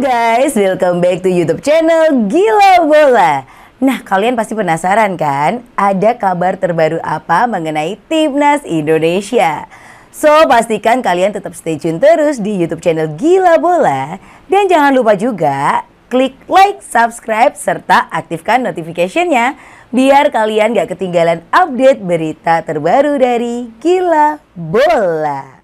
guys, welcome back to YouTube channel Gila Bola. Nah, kalian pasti penasaran kan? Ada kabar terbaru apa mengenai Timnas Indonesia? So, pastikan kalian tetap stay tune terus di YouTube channel Gila Bola. Dan jangan lupa juga klik like, subscribe, serta aktifkan notificationnya biar kalian gak ketinggalan update berita terbaru dari Gila Bola.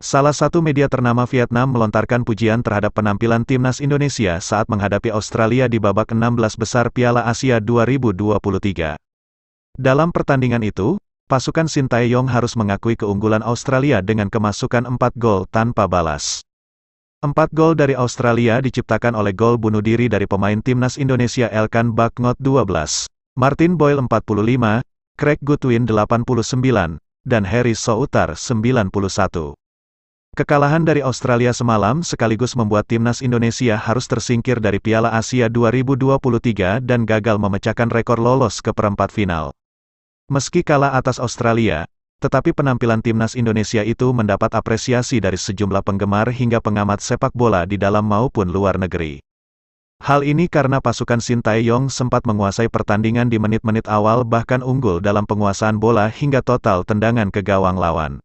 Salah satu media ternama Vietnam melontarkan pujian terhadap penampilan timnas Indonesia saat menghadapi Australia di babak 16 besar Piala Asia 2023. Dalam pertandingan itu, pasukan Sintayong harus mengakui keunggulan Australia dengan kemasukan 4 gol tanpa balas. Empat gol dari Australia diciptakan oleh gol bunuh diri dari pemain timnas Indonesia Elkan Bagnot 12, Martin Boyle 45, Craig Goodwin 89, dan Harry Soutar 91. Kekalahan dari Australia semalam sekaligus membuat timnas Indonesia harus tersingkir dari Piala Asia 2023 dan gagal memecahkan rekor lolos ke perempat final. Meski kalah atas Australia, tetapi penampilan timnas Indonesia itu mendapat apresiasi dari sejumlah penggemar hingga pengamat sepak bola di dalam maupun luar negeri. Hal ini karena pasukan Sintayong sempat menguasai pertandingan di menit-menit awal bahkan unggul dalam penguasaan bola hingga total tendangan ke gawang lawan.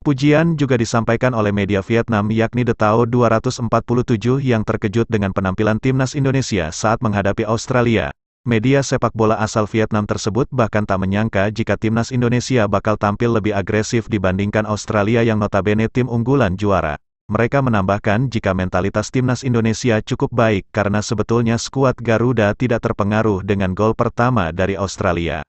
Pujian juga disampaikan oleh media Vietnam yakni The Tao 247 yang terkejut dengan penampilan timnas Indonesia saat menghadapi Australia. Media sepak bola asal Vietnam tersebut bahkan tak menyangka jika timnas Indonesia bakal tampil lebih agresif dibandingkan Australia yang notabene tim unggulan juara. Mereka menambahkan jika mentalitas timnas Indonesia cukup baik karena sebetulnya skuad Garuda tidak terpengaruh dengan gol pertama dari Australia.